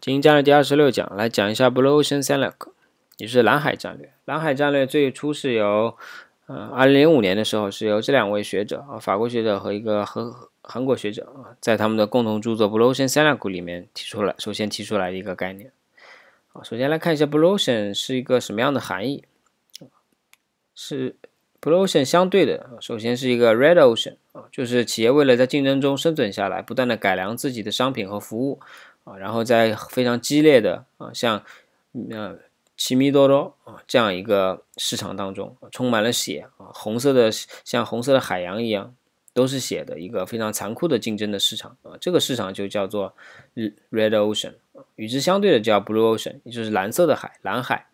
经营战略第二十六讲，来讲一下 Blue Ocean s t r a t e g 也是蓝海战略。蓝海战略最初是由，呃，二零零五年的时候是由这两位学者啊，法国学者和一个和韩国学者啊，在他们的共同著作《Blue Ocean s t r a t e g 里面提出来，首先提出来的一个概念。啊，首先来看一下 Blue Ocean 是一个什么样的含义，是 Blue Ocean 相对的，首先是一个 Red Ocean 啊，就是企业为了在竞争中生存下来，不断的改良自己的商品和服务。然后在非常激烈的啊，像呃奇米多多啊这样一个市场当中，充满了血啊，红色的像红色的海洋一样，都是血的一个非常残酷的竞争的市场啊。这个市场就叫做 Red Ocean 啊，与之相对的叫 Blue Ocean，也就是蓝色的海，蓝海，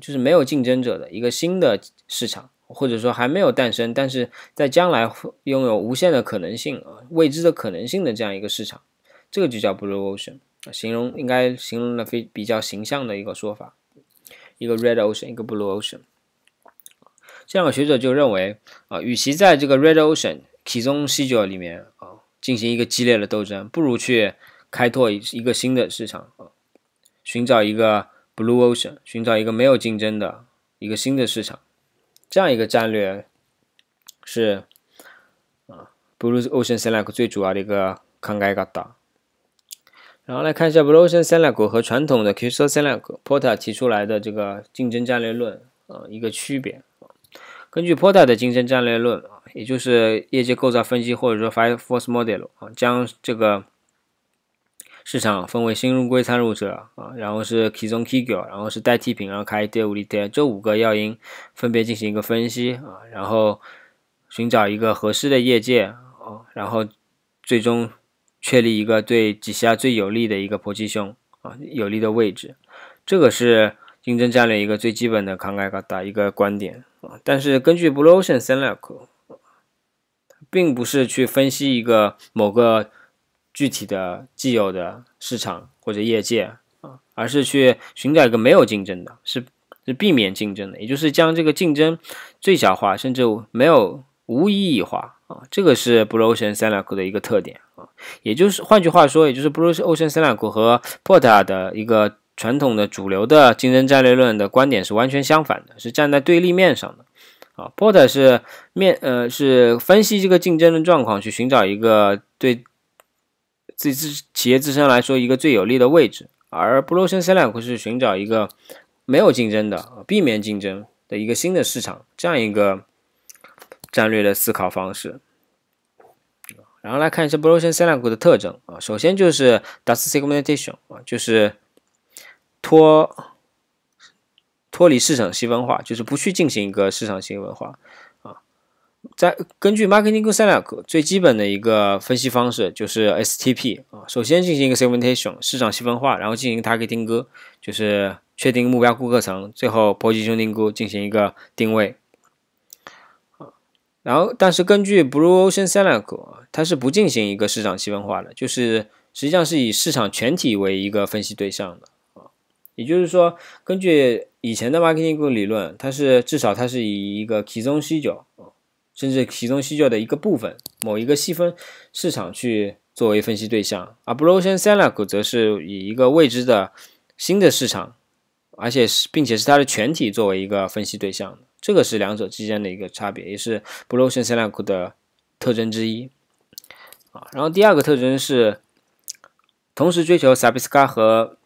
就是没有竞争者的一个新的市场，或者说还没有诞生，但是在将来拥有无限的可能性啊，未知的可能性的这样一个市场。这个就叫 blue ocean，形容应该形容的非比较形象的一个说法，一个 red ocean，一个 blue ocean。这两个学者就认为啊，与其在这个 red ocean 集中西角里面啊进行一个激烈的斗争，不如去开拓一个新的市场啊，寻找一个 blue ocean，寻找一个没有竞争的一个新的市场。这样一个战略是啊，blue ocean select 最主要的一个框架的。然后来看一下 b o s i o n Select 和传统的 Kissel Select Porter 提出来的这个竞争战略论啊一个区别根据 Porter 的竞争战略论啊，也就是业界构造分析或者说 Five f o r c e Model 啊，将这个市场分为新入规参入者啊，然后是 k e y z o n Kego，然后是代替品，然后开 Day 替 l i Day 这五个要因分别进行一个分析啊，然后寻找一个合适的业界啊，然后最终。确立一个对几下最有利的一个搏击胸啊，有利的位置，这个是竞争战略一个最基本的、涵盖的一个观点啊。但是根据 Blosson Seneca，并不是去分析一个某个具体的既有的市场或者业界啊，而是去寻找一个没有竞争的，是是避免竞争的，也就是将这个竞争最小化，甚至没有无意义化。啊，这个是 Blue Ocean s e r a e g 的一个特点啊，也就是换句话说，也就是 Blue Ocean s e r a e g 和 Porter 的一个传统的主流的竞争战略论的观点是完全相反的，是站在对立面上的啊。p o r t a 是面呃是分析这个竞争的状况，去寻找一个对自己自企业自身来说一个最有利的位置，而 Blue Ocean s e r a e g 是寻找一个没有竞争的，避免竞争的一个新的市场，这样一个。战略的思考方式，然后来看一下波士顿量表的特征啊。首先就是 Das Segmentation 啊，就是脱脱离市场细分化，就是不去进行一个市场细分化啊。在根据 Marketing 马奎尼克量表最基本的一个分析方式就是 STP 啊。首先进行一个 Segmentation 市场细分化，然后进行 targeting，就是确定目标顾客层，最后波士顿量表进行一个定位。然后，但是根据 Blue Ocean s e n e c a 它是不进行一个市场细分化的，就是实际上是以市场全体为一个分析对象的啊。也就是说，根据以前的 Marketing 理论，它是至少它是以一个集中需求啊，甚至集中需求的一个部分、某一个细分市场去作为分析对象，而 Blue Ocean s e n e c a 则是以一个未知的新的市场，而且是并且是它的全体作为一个分析对象。这个是两者之间的一个差别，也是 p r l l o t i o n s e l e c 的特征之一啊。然后第二个特征是同时追求 sabesca 和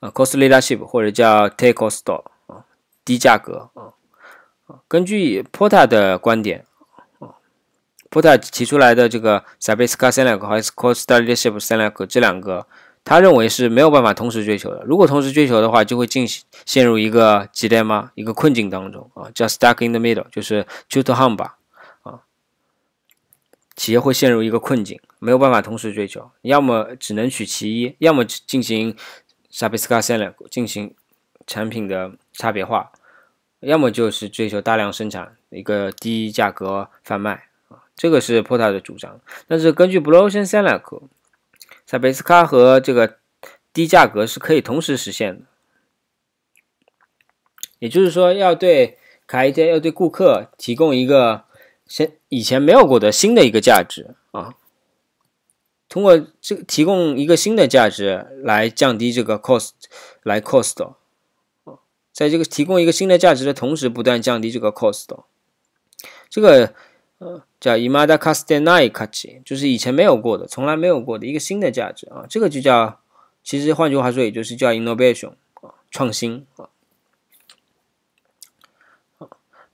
呃 cost leadership 或者叫 take or store 啊，低价格啊。根据 p o r t a 的观点啊 p o r t a 提出来的这个 sabesca s e l e c t 和 cost leadership s e l e c 这两个。他认为是没有办法同时追求的。如果同时追求的话，就会进陷入一个鸡 m 吗？一个困境当中啊，叫 stuck in the middle，就是 t t o 鸠占汉吧啊，企业会陷入一个困境，没有办法同时追求，要么只能取其一，要么进行 s a b i s c a selic 进行产品的差别化，要么就是追求大量生产一个低价格贩卖啊，这个是 p o t a 的主张。但是根据 b l o u and s e l a c 在贝斯卡和这个低价格是可以同时实现的，也就是说，要对卡一些，要对顾客提供一个先以前没有过的新的一个价值啊，通过这提供一个新的价值来降低这个 cost，来 cost，在这个提供一个新的价值的同时，不断降低这个 cost，这个。呃，叫 Imadakaste naikachi，就是以前没有过的，从来没有过的一个新的价值啊，这个就叫，其实换句话说，也就是叫 innovation 啊，创新啊。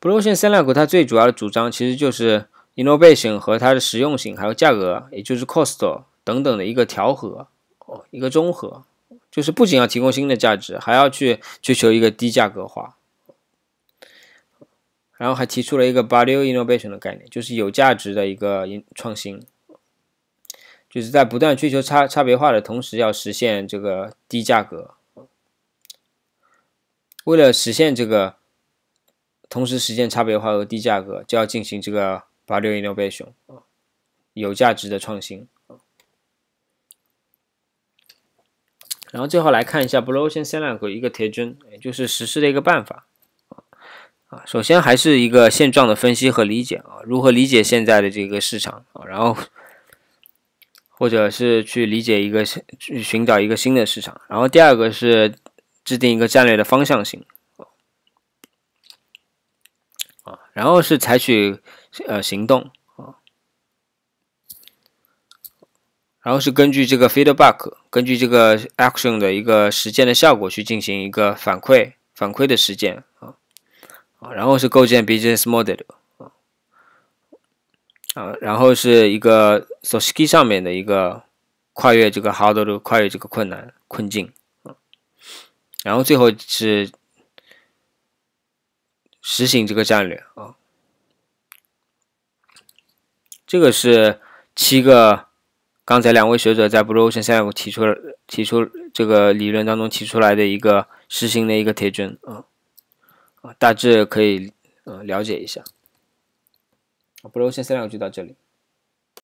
Blue n 三 a 股它最主要的主张其实就是 innovation 和它的实用性还有价格，也就是 cost 等等的一个调和哦，一个综合，就是不仅要提供新的价值，还要去追求一个低价格化。然后还提出了一个 value innovation 的概念，就是有价值的一个创创新，就是在不断追求差差别化的同时，要实现这个低价格。为了实现这个，同时实现差别化和低价格，就要进行这个 value innovation，有价值的创新。然后最后来看一下 b l ocean s e l a n g 一个特征，就是实施的一个办法。啊，首先还是一个现状的分析和理解啊，如何理解现在的这个市场啊，然后或者是去理解一个去寻找一个新的市场，然后第二个是制定一个战略的方向性啊，然后是采取呃行动啊，然后是根据这个 feedback，根据这个 action 的一个实践的效果去进行一个反馈反馈的实践。啊，然后是构建 business model，啊，然后是一个 soski 上面的一个跨越这个 hard 的跨越这个困难困境，啊，然后最后是实行这个战略啊，这个是七个刚才两位学者在 blue ocean 项目提出提出这个理论当中提出来的一个实行的一个铁军啊。啊，大致可以，呃，了解一下。啊，不，如先三两句到这里。